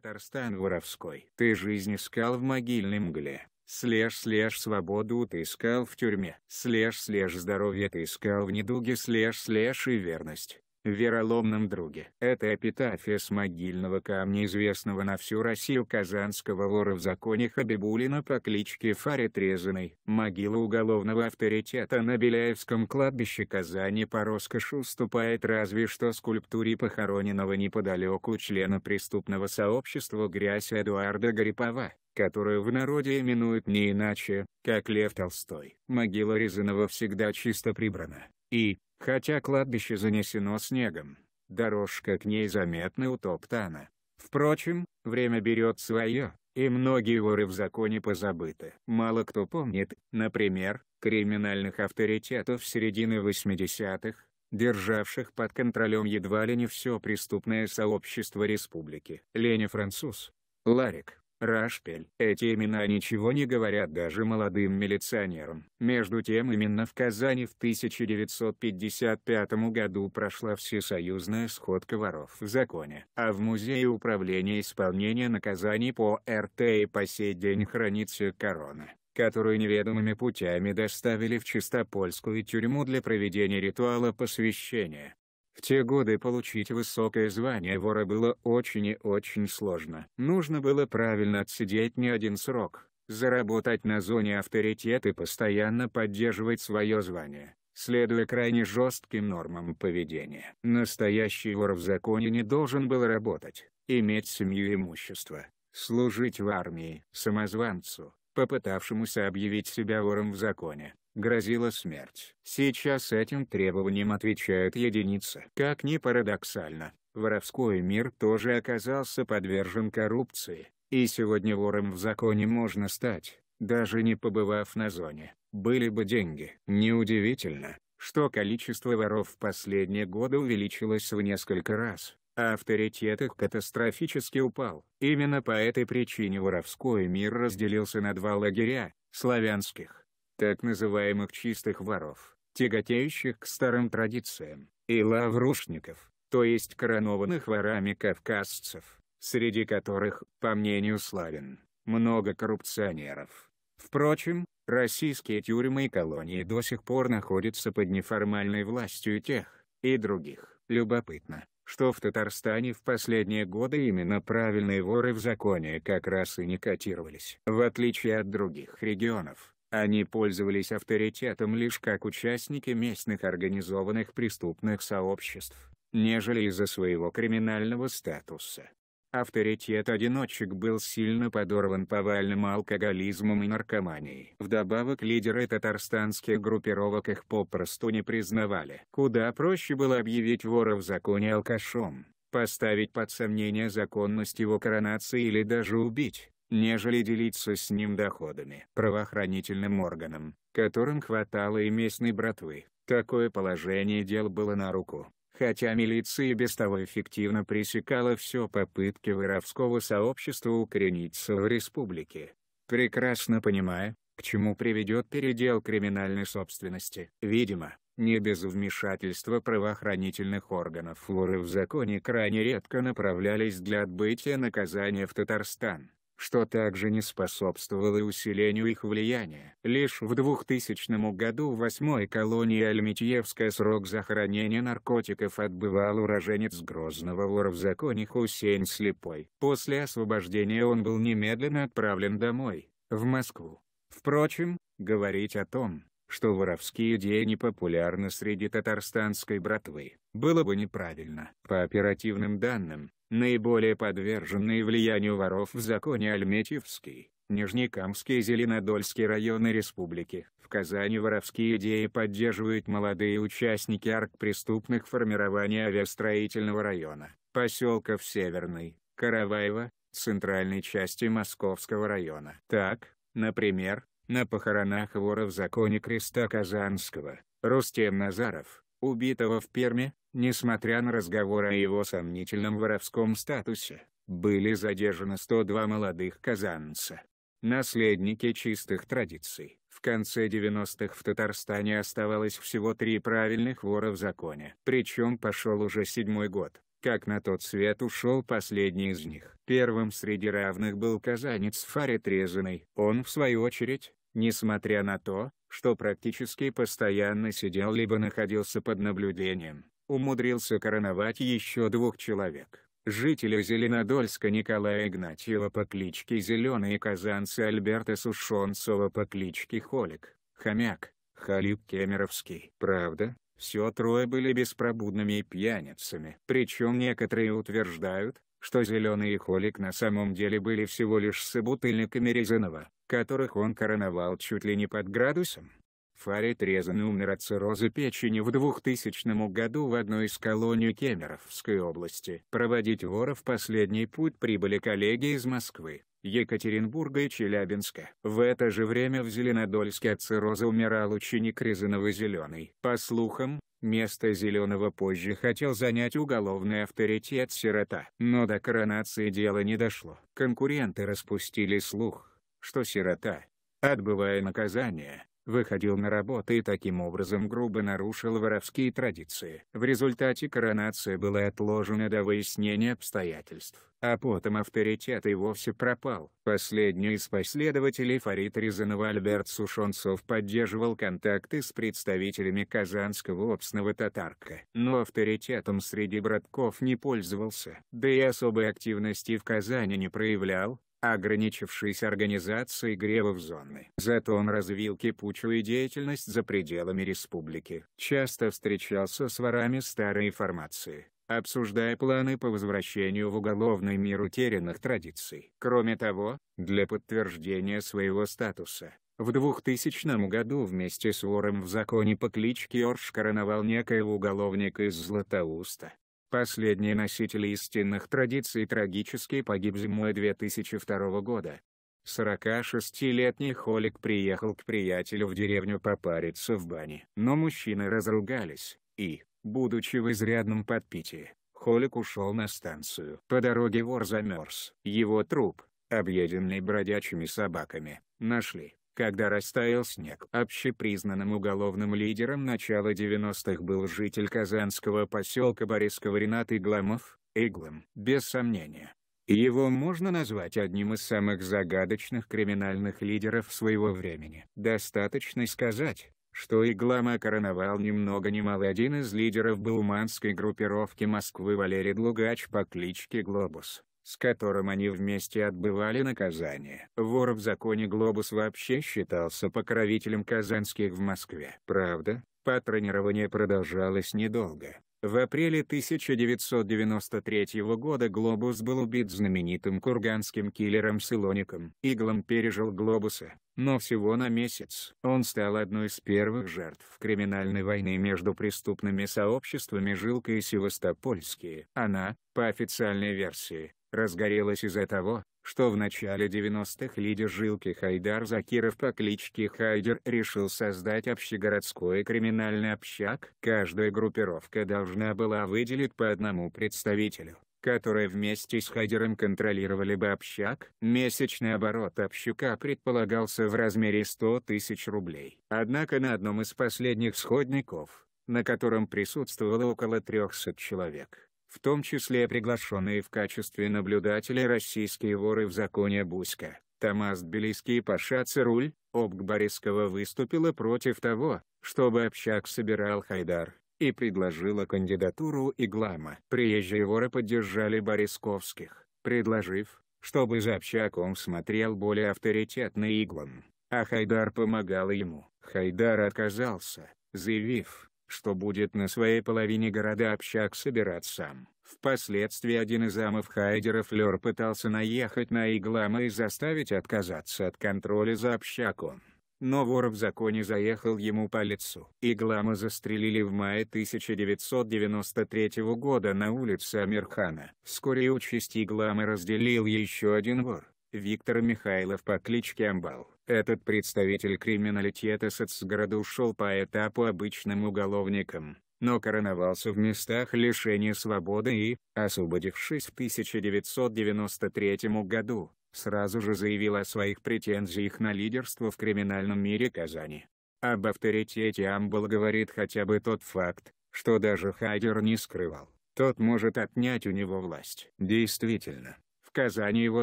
Татарстан воровской. Ты жизнь искал в могильной мгле. Слежь-слежь свободу ты искал в тюрьме. Слежь-слежь здоровье ты искал в недуге. Слежь-слежь и верность вероломном друге. Это эпитафия с могильного камня известного на всю Россию казанского вора в законе Хабибулина по кличке Фарит Трезаный. Могила уголовного авторитета на Беляевском кладбище Казани по роскоши уступает разве что скульптуре похороненного неподалеку члена преступного сообщества «Грязь» Эдуарда Гарипова которую в народе именуют не иначе, как Лев Толстой. Могила Рязанова всегда чисто прибрана, и, Хотя кладбище занесено снегом, дорожка к ней заметно утоптана. Впрочем, время берет свое, и многие воры в законе позабыты. Мало кто помнит, например, криминальных авторитетов середины 80-х, державших под контролем едва ли не все преступное сообщество республики. Леня Француз, Ларик, Рашпель. Эти имена ничего не говорят даже молодым милиционерам. Между тем именно в Казани в 1955 году прошла всесоюзная сходка воров в законе. А в Музее управления исполнения наказаний по РТ и по сей день хранится корона которую неведомыми путями доставили в Чистопольскую тюрьму для проведения ритуала посвящения. В те годы получить высокое звание вора было очень и очень сложно. Нужно было правильно отсидеть не один срок, заработать на зоне авторитет и постоянно поддерживать свое звание, следуя крайне жестким нормам поведения. Настоящий вор в законе не должен был работать, иметь семью и имущество, служить в армии. Самозванцу, попытавшемуся объявить себя вором в законе, грозила смерть. Сейчас этим требованием отвечает единица. Как ни парадоксально, воровской мир тоже оказался подвержен коррупции, и сегодня вором в законе можно стать, даже не побывав на зоне, были бы деньги. Неудивительно, что количество воров в последние годы увеличилось в несколько раз, а авторитет их катастрофически упал. Именно по этой причине воровской мир разделился на два лагеря, славянских так называемых чистых воров, тяготеющих к старым традициям, и лаврушников, то есть коронованных ворами кавказцев, среди которых, по мнению Славин, много коррупционеров. Впрочем, российские тюрьмы и колонии до сих пор находятся под неформальной властью тех и других. Любопытно, что в Татарстане в последние годы именно правильные воры в законе как раз и не котировались. В отличие от других регионов, они пользовались авторитетом лишь как участники местных организованных преступных сообществ, нежели из-за своего криминального статуса. Авторитет одиночек был сильно подорван повальным алкоголизмом и наркоманией. Вдобавок лидеры татарстанских группировок их попросту не признавали. Куда проще было объявить вора в законе алкашом, поставить под сомнение законность его коронации или даже убить нежели делиться с ним доходами. Правоохранительным органам, которым хватало и местной братвы, такое положение дел было на руку. Хотя милиция без того эффективно пресекала все попытки воровского сообщества укорениться в республике. Прекрасно понимая, к чему приведет передел криминальной собственности. Видимо, не без вмешательства правоохранительных органов флоры в законе крайне редко направлялись для отбытия наказания в Татарстан что также не способствовало усилению их влияния. Лишь в 2000 году в восьмой колонии Альметьевская срок захоронения наркотиков отбывал уроженец Грозного вора в законе Хусейн Слепой. После освобождения он был немедленно отправлен домой, в Москву. Впрочем, говорить о том, что воровские идеи популярны среди татарстанской братвы, было бы неправильно. По оперативным данным, наиболее подверженные влиянию воров в законе Альметьевский, Нижнекамский и Зеленодольский районы республики. В Казани воровские идеи поддерживают молодые участники аркпреступных формирований авиастроительного района, поселков Северный, Караваева, центральной части Московского района. Так, например, на похоронах вора в законе креста Казанского, Рустем Назаров, убитого в Перме, несмотря на разговор о его сомнительном воровском статусе, были задержаны 102 молодых казанца. Наследники чистых традиций. В конце 90-х в Татарстане оставалось всего три правильных вора в законе. Причем пошел уже седьмой год, как на тот свет ушел последний из них. Первым среди равных был казанец Фаре Трезаный. Он в свою очередь, несмотря на то, что практически постоянно сидел либо находился под наблюдением, умудрился короновать еще двух человек. Жителя Зеленодольска Николая Игнатьева по кличке Зеленый и казанца Альберта Сушонцева по кличке Холик, Хомяк, Халиб Кемеровский. Правда, все трое были беспробудными пьяницами. Причем некоторые утверждают, что Зеленый и Холик на самом деле были всего лишь собутыльниками Резанова, которых он короновал чуть ли не под градусом. Фарид Резан умер от цирроза печени в 2000 году в одной из колоний Кемеровской области. Проводить вора в последний путь прибыли коллеги из Москвы. Екатеринбурга и Челябинска. В это же время в Зеленодольске от цирроза умирал ученик Рязанова Зеленый. По слухам, место Зеленого позже хотел занять уголовный авторитет сирота. Но до коронации дело не дошло. Конкуренты распустили слух, что сирота, отбывая наказание, выходил на работу и таким образом грубо нарушил воровские традиции. В результате коронация была отложена до выяснения обстоятельств, а потом авторитет и вовсе пропал. Последний из последователей Фарид Рязанова Альберт Сушонцов поддерживал контакты с представителями казанского обсного татарка, но авторитетом среди братков не пользовался, да и особой активности в Казани не проявлял, ограничившись организацией гревов зоны. Зато он развил кипучую деятельность за пределами республики. Часто встречался с ворами старой формации, обсуждая планы по возвращению в уголовный мир утерянных традиций. Кроме того, для подтверждения своего статуса, в 2000 году вместе с вором в законе по кличке Орш а короновал некоего уголовника из Златоуста, Последний носитель истинных традиций трагически погиб зимой 2002 года. 46-летний Холик приехал к приятелю в деревню попариться в бане. Но мужчины разругались, и, будучи в изрядном подпитии, Холик ушел на станцию. По дороге вор замерз. Его труп, объеденный бродячими собаками, нашли когда растаял снег. Общепризнанным уголовным лидером начала 90-х был житель казанского поселка Борис Ковринат Игламов, Иглам. Без сомнения. Его можно назвать одним из самых загадочных криминальных лидеров своего времени. Достаточно сказать, что Иглама короновал ни много ни мало один из лидеров бауманской группировки Москвы Валерий Длугач по кличке Глобус с которым они вместе отбывали наказание. Вор в законе Глобус вообще считался покровителем казанских в Москве. Правда, патронирование продолжалось недолго. В апреле 1993 года Глобус был убит знаменитым курганским киллером Силоником. Иглом пережил Глобуса, но всего на месяц. Он стал одной из первых жертв криминальной войны между преступными сообществами Жилка и Севастопольские. Она, по официальной версии, разгорелась из-за того, что в начале 90-х лидер жилки Хайдар Закиров по кличке Хайдер решил создать общегородской криминальный общак. Каждая группировка должна была выделить по одному представителю которые вместе с Хайдером контролировали бы общак. Месячный оборот общака предполагался в размере 100 тысяч рублей. Однако на одном из последних сходников, на котором присутствовало около 300 человек, в том числе приглашенные в качестве наблюдателей российские воры в законе Буська. Тамас Тбилисский Паша Цируль, обг Борисского выступила против того, чтобы общак собирал Хайдар, и предложила кандидатуру Иглама. Приезжие воры поддержали Борисковских, предложив, чтобы за общаком смотрел более авторитетный Иглам, а Хайдар помогал ему. Хайдар отказался, заявив, что будет на своей половине города общак собирать сам. Впоследствии один из замов Хайдера Флёр пытался наехать на Иглама и заставить отказаться от контроля за общаком. Но вор в законе заехал ему по лицу. Иглама застрелили в мае 1993 года на улице Амирхана. Вскоре участь Иглама разделил еще один вор. Виктор Михайлов по кличке Амбал. Этот представитель криминалитета соцгорода ушел по этапу обычным уголовником, но короновался в местах лишения свободы и, освободившись в 1993 году, сразу же заявил о своих претензиях на лидерство в криминальном мире Казани. Об авторитете Амбал говорит хотя бы тот факт, что даже Хайдер не скрывал. Тот может отнять у него власть. Действительно, Казани его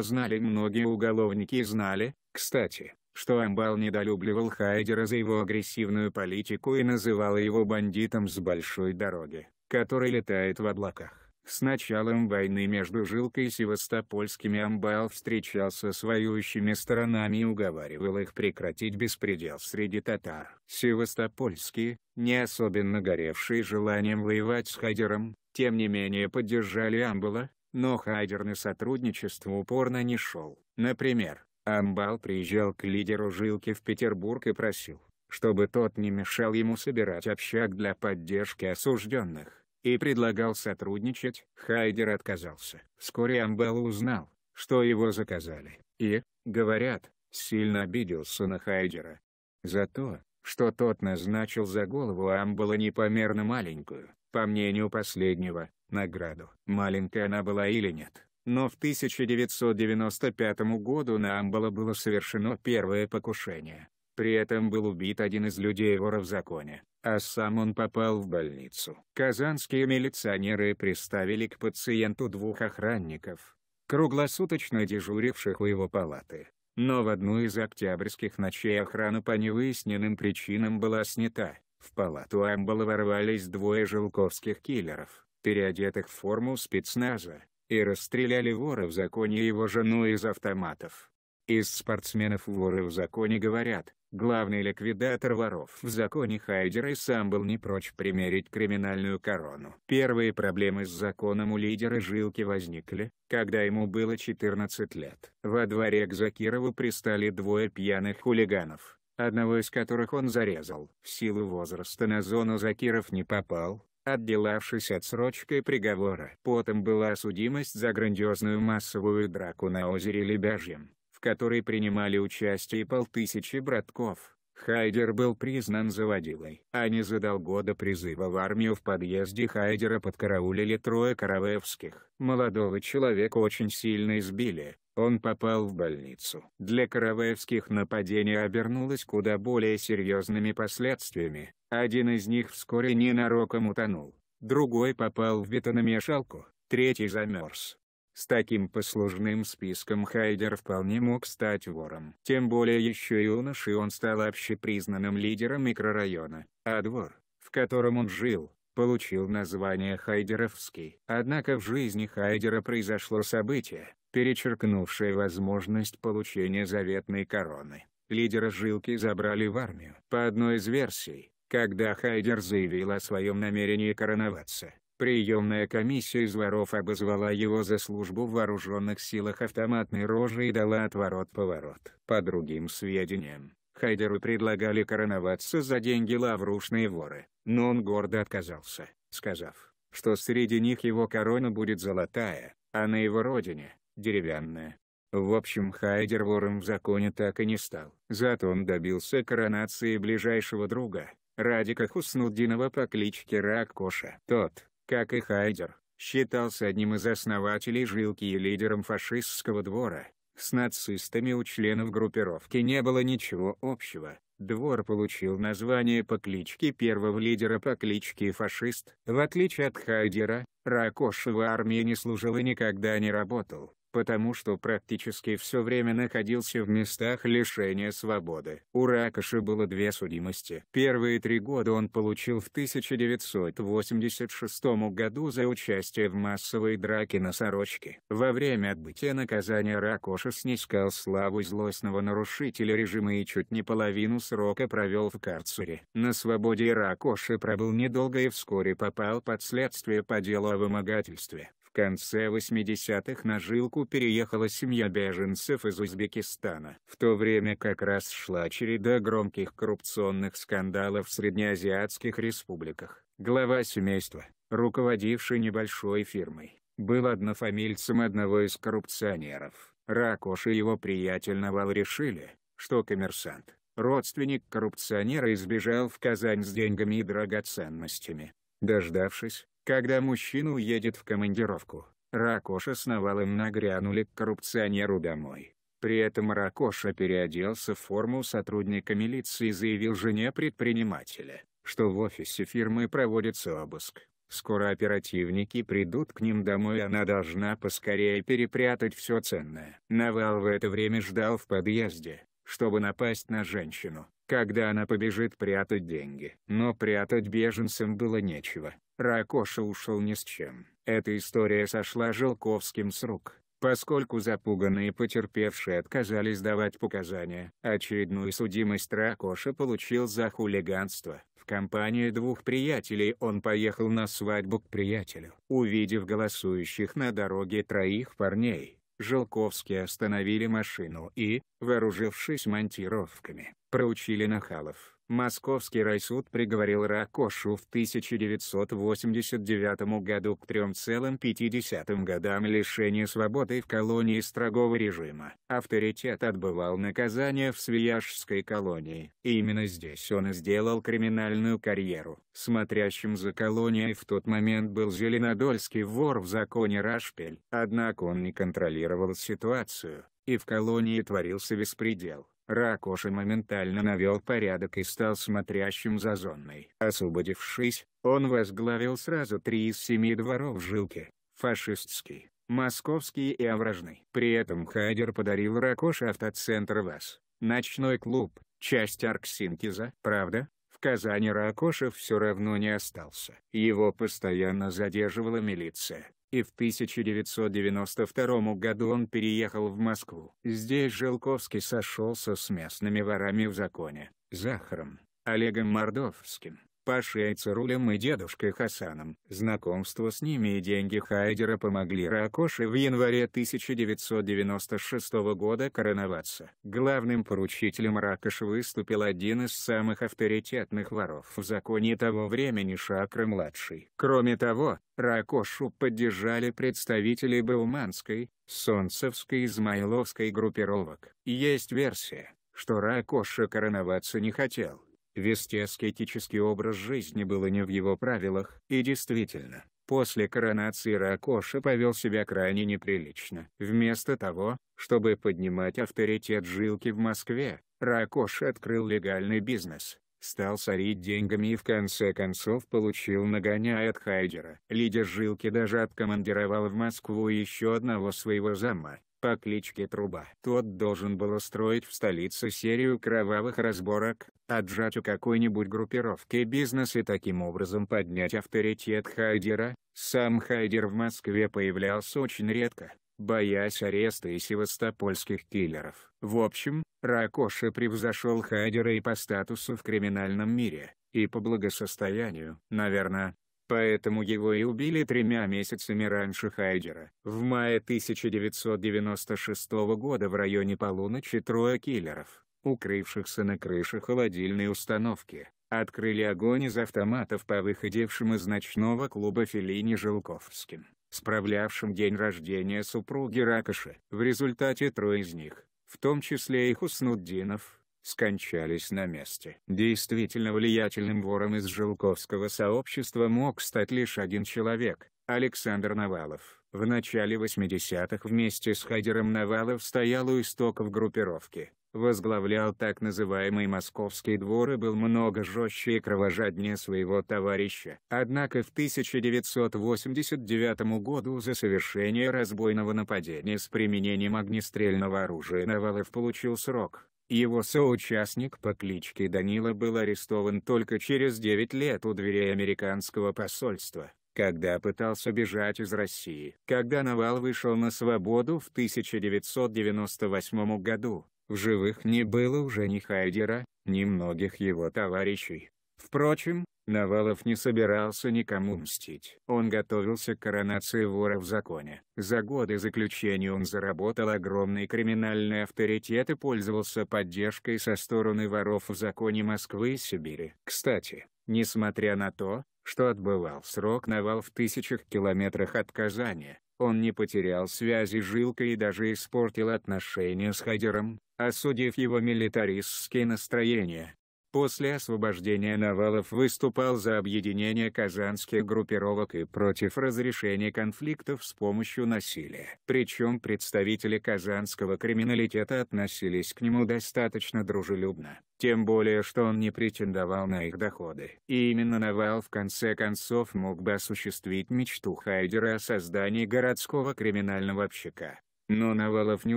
знали многие уголовники и знали, кстати, что Амбал недолюбливал Хайдера за его агрессивную политику и называл его бандитом с большой дороги, который летает в облаках. С началом войны между Жилкой и Севастопольскими Амбал встречался с воюющими сторонами и уговаривал их прекратить беспредел среди татар. Севастопольские, не особенно горевшие желанием воевать с Хайдером, тем не менее поддержали Амбала, но Хайдер на сотрудничество упорно не шел. Например, Амбал приезжал к лидеру Жилки в Петербург и просил, чтобы тот не мешал ему собирать общак для поддержки осужденных, и предлагал сотрудничать. Хайдер отказался. Вскоре Амбал узнал, что его заказали, и, говорят, сильно обиделся на Хайдера. За то, что тот назначил за голову Амбала непомерно маленькую, по мнению последнего, награду. Маленькая она была или нет. Но в 1995 году на Амбала было совершено первое покушение. При этом был убит один из людей вора в законе, а сам он попал в больницу. Казанские милиционеры приставили к пациенту двух охранников, круглосуточно дежуривших у его палаты. Но в одну из октябрьских ночей охрана по невыясненным причинам была снята. В палату Амбала ворвались двое жилковских киллеров, переодетых в форму спецназа, и расстреляли вора в законе и его жену из автоматов. Из спортсменов воры в законе говорят, главный ликвидатор воров в законе Хайдера и сам был не прочь примерить криминальную корону. Первые проблемы с законом у лидера Жилки возникли, когда ему было 14 лет. Во дворе к Закирову пристали двое пьяных хулиганов одного из которых он зарезал. В силу возраста на зону Закиров не попал, отделавшись отсрочкой приговора. Потом была осудимость за грандиозную массовую драку на озере Лебяжьем, в которой принимали участие полтысячи братков. Хайдер был признан заводилой, а не задал года призыва в армию в подъезде Хайдера подкараулили трое Караевских. Молодого человека очень сильно избили, он попал в больницу. Для Караевских нападение обернулось куда более серьезными последствиями. Один из них вскоре ненароком утонул, другой попал в бетономешалку, третий замерз. С таким послужным списком Хайдер вполне мог стать вором. Тем более еще юнош и он стал общепризнанным лидером микрорайона, а двор, в котором он жил, получил название Хайдеровский. Однако в жизни Хайдера произошло событие, перечеркнувшее возможность получения заветной короны. Лидера Жилки забрали в армию. По одной из версий, когда Хайдер заявил о своем намерении короноваться, Приемная комиссия из воров обозвала его за службу в вооруженных силах автоматной рожи и дала отворот-поворот. По другим сведениям, Хайдеру предлагали короноваться за деньги лаврушные воры, но он гордо отказался, сказав, что среди них его корона будет золотая, а на его родине – деревянная. В общем Хайдер вором в законе так и не стал. Зато он добился коронации ближайшего друга, Радика Хуснуддинова по кличке Ракоша. Тот, как и Хайдер, считался одним из основателей жилки и лидером фашистского двора. С нацистами у членов группировки не было ничего общего. Двор получил название по кличке первого лидера по кличке фашист. В отличие от Хайдера, Ракошева армия не служила и никогда не работал потому что практически все время находился в местах лишения свободы. У Ракоши было две судимости. Первые три года он получил в 1986 году за участие в массовой драке на Сорочке. Во время отбытия наказания Ракоша снискал славу злостного нарушителя режима и чуть не половину срока провел в карцере. На свободе Ракоши пробыл недолго и вскоре попал под следствие по делу о вымогательстве конце 80-х на жилку переехала семья беженцев из Узбекистана. В то время как раз шла череда громких коррупционных скандалов в среднеазиатских республиках. Глава семейства, руководивший небольшой фирмой, был однофамильцем одного из коррупционеров. Ракош и его приятель Навал решили, что коммерсант, родственник коррупционера избежал в Казань с деньгами и драгоценностями. Дождавшись, когда мужчина уедет в командировку, Ракоша с Навалом нагрянули к коррупционеру домой. При этом Ракоша переоделся в форму сотрудника милиции и заявил жене предпринимателя, что в офисе фирмы проводится обыск. Скоро оперативники придут к ним домой и она должна поскорее перепрятать все ценное. Навал в это время ждал в подъезде, чтобы напасть на женщину, когда она побежит прятать деньги. Но прятать беженцам было нечего. Ракоша ушел ни с чем. Эта история сошла Желковским с рук, поскольку запуганные потерпевшие отказались давать показания. Очередную судимость Ракоша получил за хулиганство. В компании двух приятелей он поехал на свадьбу к приятелю. Увидев голосующих на дороге троих парней, Желковские остановили машину и, вооружившись монтировками, проучили нахалов. Московский райсуд приговорил Ракошу в 1989 году к 3,5 годам лишения свободы в колонии строгого режима. Авторитет отбывал наказание в Свияжской колонии. И именно здесь он и сделал криминальную карьеру. Смотрящим за колонией в тот момент был зеленодольский вор в законе Рашпель. Однако он не контролировал ситуацию, и в колонии творился беспредел. Ракоша моментально навел порядок и стал смотрящим за зоной. Освободившись, он возглавил сразу три из семи дворов жилки – фашистский, московский и овражный. При этом Хайдер подарил Ракоше автоцентр ВАЗ, ночной клуб, часть Арксинкиза. Правда, в Казани Ракоша все равно не остался. Его постоянно задерживала милиция, и в 1992 году он переехал в Москву. Здесь Жилковский сошелся с местными ворами в законе, Захаром, Олегом Мордовским, Пашейца Рулем и дедушкой Хасаном. Знакомство с ними и деньги Хайдера помогли Ракоши в январе 1996 года короноваться. Главным поручителем Ракош выступил один из самых авторитетных воров в законе того времени Шакры-младший. Кроме того, Ракошу поддержали представители Бауманской, Солнцевской и Измайловской группировок. Есть версия, что Ракоша короноваться не хотел Вести аскетический образ жизни было не в его правилах, и действительно, после коронации Ракоша повел себя крайне неприлично. Вместо того, чтобы поднимать авторитет жилки в Москве, Ракош открыл легальный бизнес, стал сорить деньгами и в конце концов получил нагоняя от Хайдера. Лидер жилки даже откомандировал в Москву еще одного своего зама, по кличке Труба. Тот должен был устроить в столице серию кровавых разборок, отжать у какой-нибудь группировки бизнес и таким образом поднять авторитет Хайдера. Сам Хайдер в Москве появлялся очень редко, боясь ареста и севастопольских киллеров. В общем, Ракоша превзошел Хайдера и по статусу в криминальном мире, и по благосостоянию. Наверное, Поэтому его и убили тремя месяцами раньше Хайдера. В мае 1996 года в районе полуночи трое киллеров, укрывшихся на крыше холодильной установки, открыли огонь из автоматов по выходившим из ночного клуба Филини Желковским, справлявшим день рождения супруги Ракоши. В результате трое из них, в том числе и Хуснуддинов, скончались на месте. Действительно влиятельным вором из Жилковского сообщества мог стать лишь один человек – Александр Навалов. В начале 80-х вместе с Хайдером Навалов стоял у истоков группировки. Возглавлял так называемый «Московский двор» и был много жестче и кровожаднее своего товарища. Однако в 1989 году за совершение разбойного нападения с применением огнестрельного оружия Навалов получил срок, его соучастник по кличке Данила был арестован только через 9 лет у дверей американского посольства, когда пытался бежать из России. Когда Навал вышел на свободу в 1998 году, в живых не было уже ни Хайдера, ни многих его товарищей. Впрочем, Навалов не собирался никому мстить. Он готовился к коронации вора в законе. За годы заключения он заработал огромный криминальный авторитет и пользовался поддержкой со стороны воров в законе Москвы и Сибири. Кстати, несмотря на то, что отбывал срок Навал в тысячах километрах от Казани, он не потерял связи с Жилкой и даже испортил отношения с Хадером, осудив его милитаристские настроения. После освобождения Навалов выступал за объединение казанских группировок и против разрешения конфликтов с помощью насилия. Причем представители казанского криминалитета относились к нему достаточно дружелюбно. Тем более, что он не претендовал на их доходы. И именно Навал в конце концов мог бы осуществить мечту Хайдера о создании городского криминального общака. Но Навалов не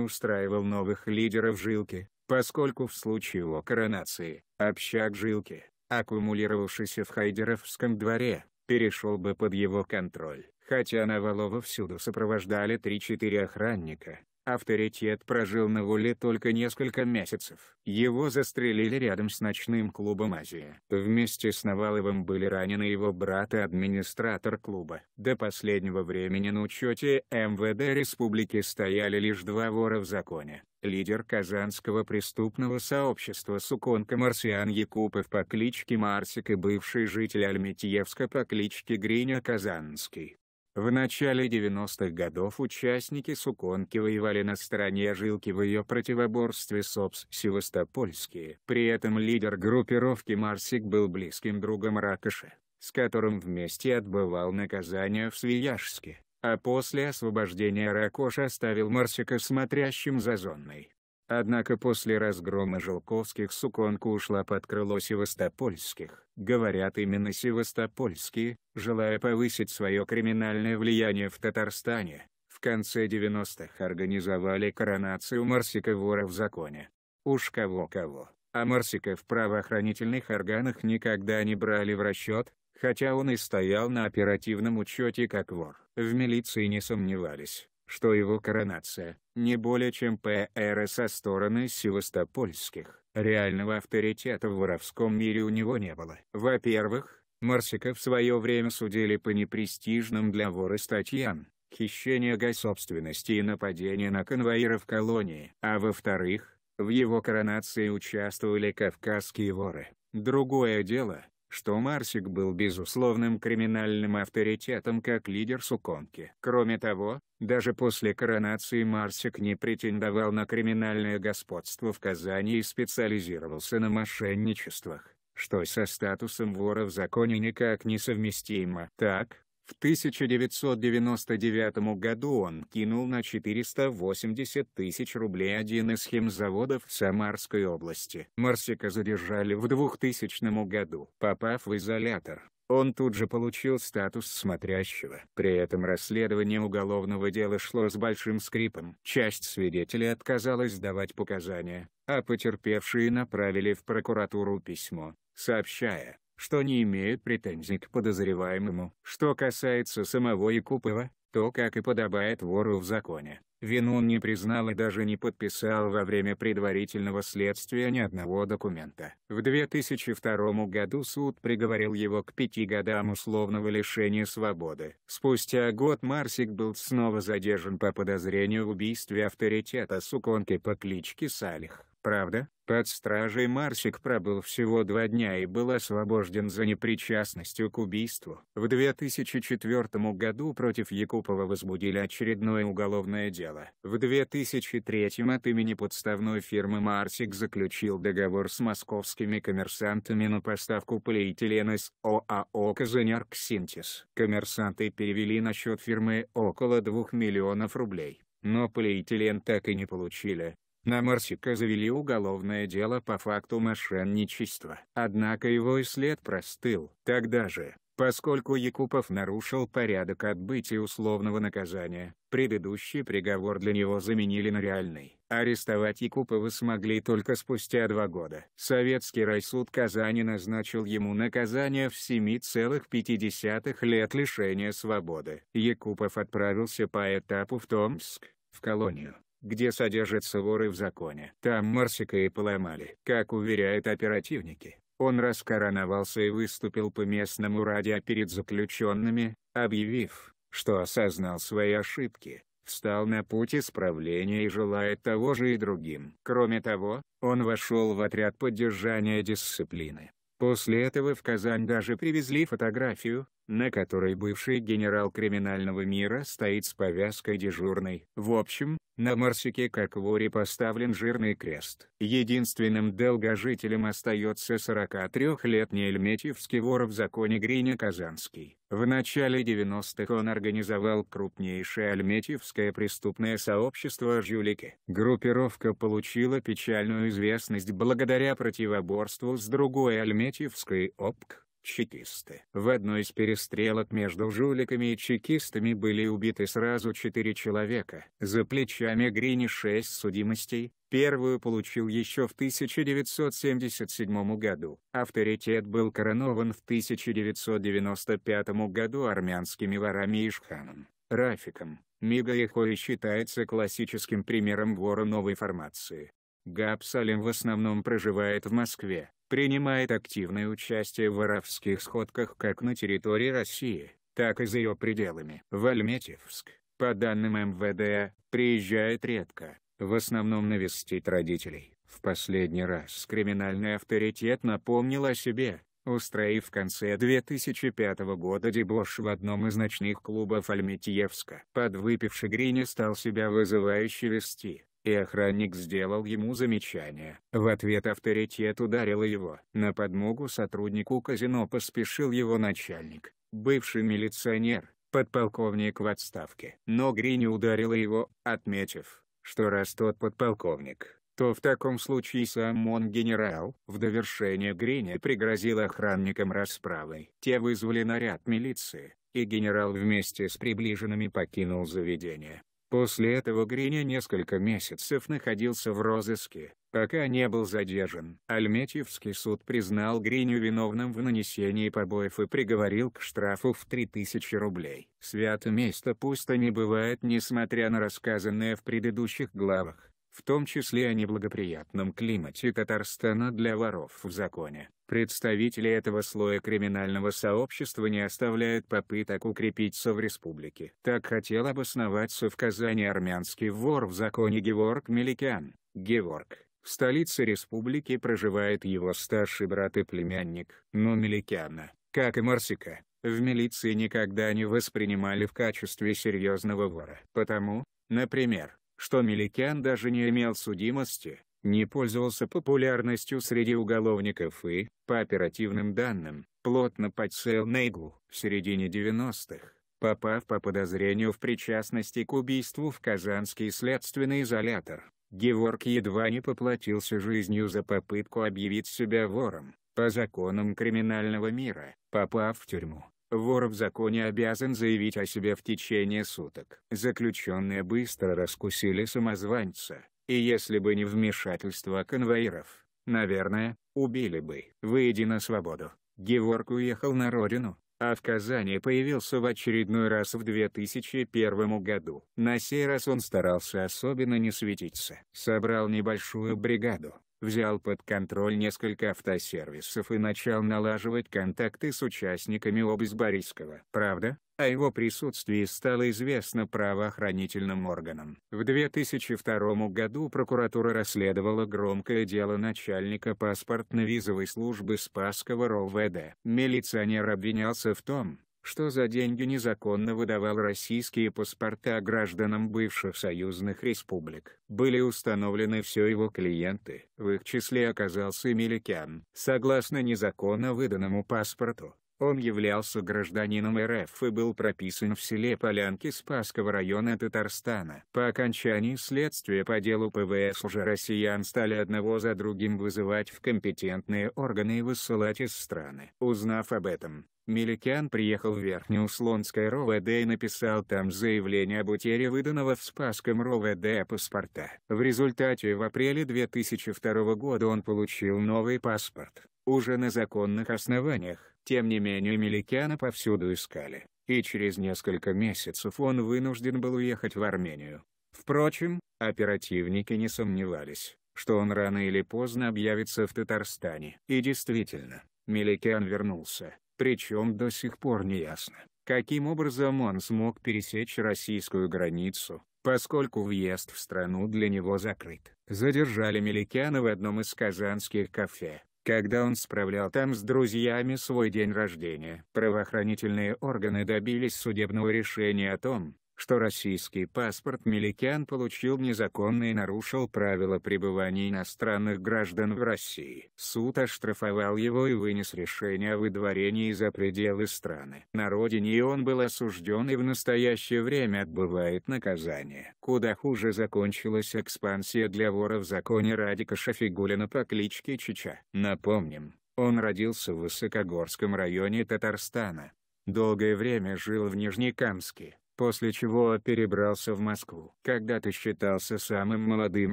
устраивал новых лидеров жилки, поскольку в случае его коронации, общак жилки, аккумулировавшийся в Хайдеровском дворе, перешел бы под его контроль. Хотя на Валова всюду сопровождали 3-4 охранника, Авторитет прожил на Гуле только несколько месяцев. Его застрелили рядом с ночным клубом «Азия». Вместе с Наваловым были ранены его брат и администратор клуба. До последнего времени на учете МВД республики стояли лишь два вора в законе. Лидер казанского преступного сообщества Суконка Марсиан Якупов по кличке Марсик и бывший житель Альметьевска по кличке Гриня Казанский. В начале 90-х годов участники Суконки воевали на стороне Жилки в ее противоборстве с ОПС Севастопольские. При этом лидер группировки Марсик был близким другом Ракоши, с которым вместе отбывал наказание в Свияжске, а после освобождения Ракош оставил Марсика смотрящим за зонной. Однако после разгрома Жилковских Суконку ушла под крыло севастопольских, говорят именно севастопольские, желая повысить свое криминальное влияние в Татарстане. В конце 90-х организовали коронацию Марсика вора в законе. Уж кого-кого, а Марсика в правоохранительных органах никогда не брали в расчет, хотя он и стоял на оперативном учете как вор. В милиции не сомневались, что его коронация, не более чем ПР со стороны севастопольских, реального авторитета в воровском мире у него не было. Во-первых, Марсика в свое время судили по непрестижным для вора статьям, хищение госсобственности и нападение на в колонии. А во-вторых, в его коронации участвовали кавказские воры. Другое дело, что Марсик был безусловным криминальным авторитетом как лидер Суконки. Кроме того, даже после коронации Марсик не претендовал на криминальное господство в Казани и специализировался на мошенничествах, что со статусом вора в законе никак не совместимо. Так, в 1999 году он кинул на 480 тысяч рублей один из химзаводов Самарской области. Марсика задержали в 2000 году. Попав в изолятор, он тут же получил статус смотрящего. При этом расследование уголовного дела шло с большим скрипом. Часть свидетелей отказалась давать показания, а потерпевшие направили в прокуратуру письмо, сообщая, что не имеют претензий к подозреваемому. Что касается самого Якупова, то, как и подобает вору в законе, вину он не признал и даже не подписал во время предварительного следствия ни одного документа. В 2002 году суд приговорил его к пяти годам условного лишения свободы. Спустя год Марсик был снова задержан по подозрению в убийстве авторитета суконки по кличке Салих. Правда, под стражей Марсик пробыл всего два дня и был освобожден за непричастностью к убийству. В 2004 году против Якупова возбудили очередное уголовное дело. В 2003 от имени подставной фирмы Марсик заключил договор с московскими коммерсантами на поставку полиэтилена с ОАО «Казанярксинтез». Коммерсанты перевели на счет фирмы около 2 миллионов рублей но полиэтилен так и не получили, на Марсика завели уголовное дело по факту мошенничества. Однако его и след простыл. Тогда же, поскольку Якупов нарушил порядок отбытия условного наказания, предыдущий приговор для него заменили на реальный. Арестовать Якупова смогли только спустя два года. Советский райсуд Казани назначил ему наказание в 7,5 лет лишения свободы. Якупов отправился по этапу в Томск, в колонию где содержатся воры в законе. Там Марсика и поломали. Как уверяют оперативники, он раскороновался и выступил по местному радио перед заключенными, объявив, что осознал свои ошибки, встал на путь исправления и желает того же и другим. Кроме того, он вошел в отряд поддержания дисциплины. После этого в Казань даже привезли фотографию, на которой бывший генерал криминального мира стоит с повязкой дежурной. В общем, на Марсике как воре поставлен жирный крест. Единственным долгожителем остается 43-летний Эльметьевский вор в законе Гриня Казанский. В начале 90-х он организовал крупнейшее альметьевское преступное сообщество «Жюлики». Группировка получила печальную известность благодаря противоборству с другой альметьевской ОПК чекисты. В одной из перестрелок между жуликами и чекистами были убиты сразу четыре человека. За плечами Грини шесть судимостей, первую получил еще в 1977 году. Авторитет был коронован в 1995 году армянскими ворами Ишханом, Рафиком. Мига Яхои считается классическим примером вора новой формации. Габ Салим в основном проживает в Москве принимает активное участие в воровских сходках как на территории России, так и за ее пределами. В Альметьевск, по данным МВД, приезжает редко, в основном навестить родителей. В последний раз криминальный авторитет напомнил о себе, устроив в конце 2005 года дебош в одном из ночных клубов Альметьевска. Подвыпивший Грини стал себя вызывающе вести, и охранник сделал ему замечание. В ответ авторитет ударил его. На подмогу сотруднику казино поспешил его начальник, бывший милиционер, подполковник в отставке. Но Грини ударила его, отметив, что раз тот подполковник, то в таком случае сам он генерал. В довершение Гриня пригрозил охранникам расправой. Те вызвали наряд милиции, и генерал вместе с приближенными покинул заведение. После этого Гриня несколько месяцев находился в розыске, пока не был задержан. Альметьевский суд признал Гриню виновным в нанесении побоев и приговорил к штрафу в 3000 рублей. Свято место пусто не бывает несмотря на рассказанное в предыдущих главах в том числе о неблагоприятном климате Татарстана для воров в законе. Представители этого слоя криминального сообщества не оставляют попыток укрепиться в республике. Так хотел обосноваться в Казани армянский вор в законе Геворг Меликян. Геворг. В столице республики проживает его старший брат и племянник, но Меликяна, как и Марсика, в милиции никогда не воспринимали в качестве серьезного вора. Потому, например, что Меликян даже не имел судимости, не пользовался популярностью среди уголовников и, по оперативным данным, плотно подсел на иглу. В середине 90-х, попав по подозрению в причастности к убийству в Казанский следственный изолятор, Геворг едва не поплатился жизнью за попытку объявить себя вором, по законам криминального мира, попав в тюрьму. Вор в законе обязан заявить о себе в течение суток. Заключенные быстро раскусили самозванца, и если бы не вмешательство конвоиров, наверное, убили бы. Выйди на свободу. Геворг уехал на родину, а в Казани появился в очередной раз в 2001 году. На сей раз он старался особенно не светиться. Собрал небольшую бригаду, взял под контроль несколько автосервисов и начал налаживать контакты с участниками обыск Борисского. Правда, о его присутствии стало известно правоохранительным органам. В 2002 году прокуратура расследовала громкое дело начальника паспортно-визовой службы Спасского РОВД. Милиционер обвинялся в том, что за деньги незаконно выдавал российские паспорта гражданам бывших союзных республик. Были установлены все его клиенты. В их числе оказался Меликян. Согласно незаконно выданному паспорту, он являлся гражданином РФ и был прописан в селе Полянки Спасского района Татарстана. По окончании следствия по делу ПВС уже россиян стали одного за другим вызывать в компетентные органы и высылать из страны. Узнав об этом, Меликян приехал в Верхнеуслонское РОВД и написал там заявление об утере выданного в Спасском РОВД паспорта. В результате в апреле 2002 года он получил новый паспорт, уже на законных основаниях тем не менее Меликяна повсюду искали, и через несколько месяцев он вынужден был уехать в Армению. Впрочем, оперативники не сомневались, что он рано или поздно объявится в Татарстане. И действительно, Меликян вернулся, причем до сих пор не ясно, каким образом он смог пересечь российскую границу, поскольку въезд в страну для него закрыт. Задержали Меликяна в одном из казанских кафе. Когда он справлял там с друзьями свой день рождения, правоохранительные органы добились судебного решения о том, что российский паспорт Меликян получил незаконно и нарушил правила пребывания иностранных граждан в России. Суд оштрафовал его и вынес решение о выдворении за пределы страны. На родине он был осужден и в настоящее время отбывает наказание. Куда хуже закончилась экспансия для вора в законе Радика Шафигулина по кличке Чича. Напомним, он родился в Высокогорском районе Татарстана. Долгое время жил в Нижнекамске после чего перебрался в Москву. Когда-то считался самым молодым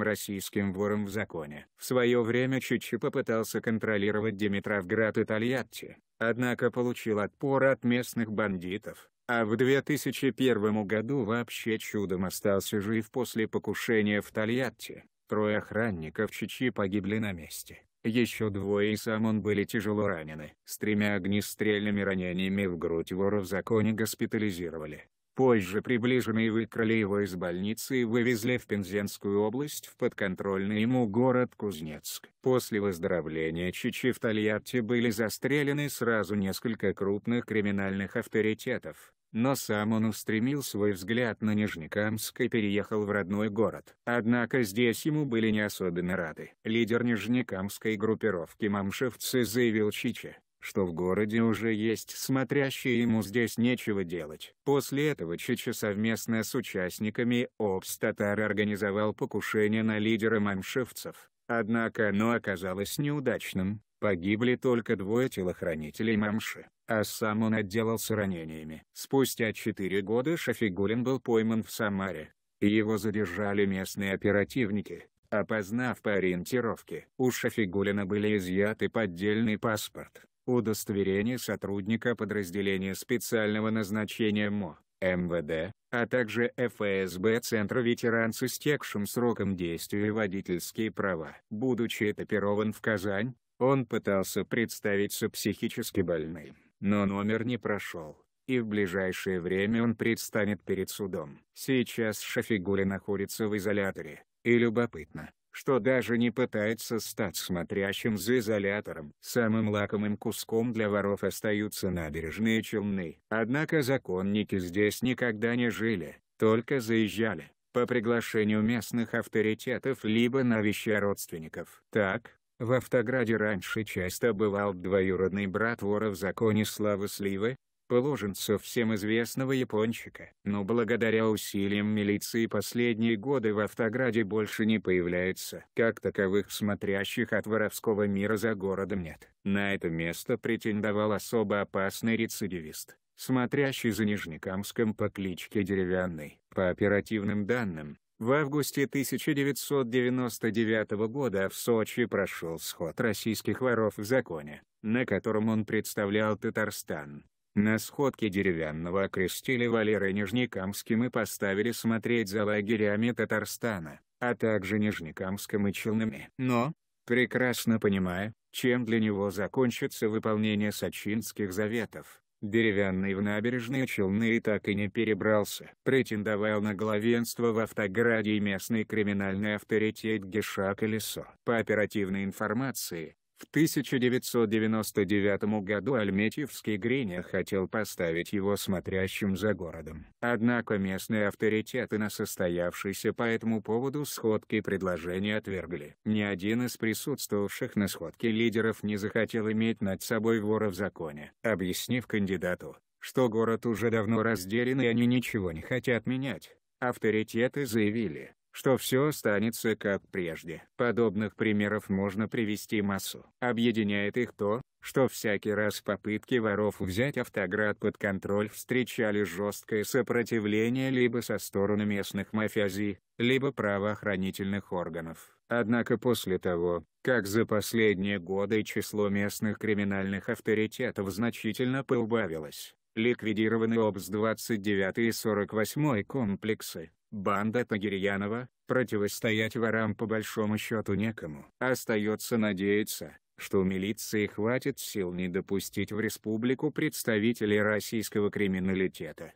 российским вором в законе. В свое время Чичи попытался контролировать Димитровград и Тольятти, однако получил отпор от местных бандитов. А в 2001 году вообще чудом остался жив после покушения в Тольятти. Трое охранников Чичи погибли на месте. Еще двое и сам он были тяжело ранены. С тремя огнестрельными ранениями в грудь вора в законе госпитализировали. Позже приближенные выкрали его из больницы и вывезли в Пензенскую область в подконтрольный ему город Кузнецк. После выздоровления Чичи в Тольятти были застрелены сразу несколько крупных криминальных авторитетов, но сам он устремил свой взгляд на Нижнекамск и переехал в родной город. Однако здесь ему были не особенно рады. Лидер Нижнекамской группировки Мамшевцы заявил Чичи, что в городе уже есть смотрящие ему здесь нечего делать. После этого Чича совместно с участниками ОПС Татар организовал покушение на лидера мамшевцев, однако оно оказалось неудачным, погибли только двое телохранителей мамши, а сам он отделался ранениями. Спустя четыре года Шафигулин был пойман в Самаре. и Его задержали местные оперативники, опознав по ориентировке. У Шафигулина были изъяты поддельный паспорт, удостоверение сотрудника подразделения специального назначения МО, МВД, а также ФСБ Центра ветеран с истекшим сроком действия водительские права. Будучи этапирован в Казань, он пытался представиться психически больным, но номер не прошел, и в ближайшее время он предстанет перед судом. Сейчас Шафигули находится в изоляторе, и любопытно, что даже не пытается стать смотрящим за изолятором. Самым лакомым куском для воров остаются набережные Челны. Однако законники здесь никогда не жили, только заезжали по приглашению местных авторитетов либо навещая родственников. Так, в Автограде раньше часто бывал двоюродный брат вора в законе Славы Сливы, положенцев всем известного япончика. Но благодаря усилиям милиции последние годы в Автограде больше не появляется. Как таковых смотрящих от воровского мира за городом нет. На это место претендовал особо опасный рецидивист смотрящий за Нижнекамском по кличке Деревянный. По оперативным данным, в августе 1999 года в Сочи прошел сход российских воров в законе, на котором он представлял Татарстан. На сходке деревянного окрестили Валерой Нижнекамским и поставили смотреть за лагерями Татарстана, а также Нижнекамском и Челными. Но, прекрасно понимая, чем для него закончится выполнение сочинских заветов, Деревянный в набережные Челны и так и не перебрался. Претендовал на главенство в Автограде и местный криминальный авторитет Геша Колесо. По оперативной информации, в 1999 году Альметьевский Гриня хотел поставить его смотрящим за городом. Однако местные авторитеты на состоявшейся по этому поводу сходки предложение отвергли. Ни один из присутствовавших на сходке лидеров не захотел иметь над собой вора в законе, объяснив кандидату, что город уже давно разделен и они ничего не хотят менять. Авторитеты заявили, что все останется как прежде. Подобных примеров можно привести массу. Объединяет их то, что всякий раз попытки воров взять автоград под контроль встречали жесткое сопротивление либо со стороны местных мафиази, либо правоохранительных органов. Однако после того, как за последние годы число местных криминальных авторитетов значительно поубавилось, ликвидированы ОБС-29 и 48 комплексы, Банда Тагирьянова, противостоять ворам по большому счету некому. Остается надеяться, что у милиции хватит сил не допустить в республику представителей российского криминалитета.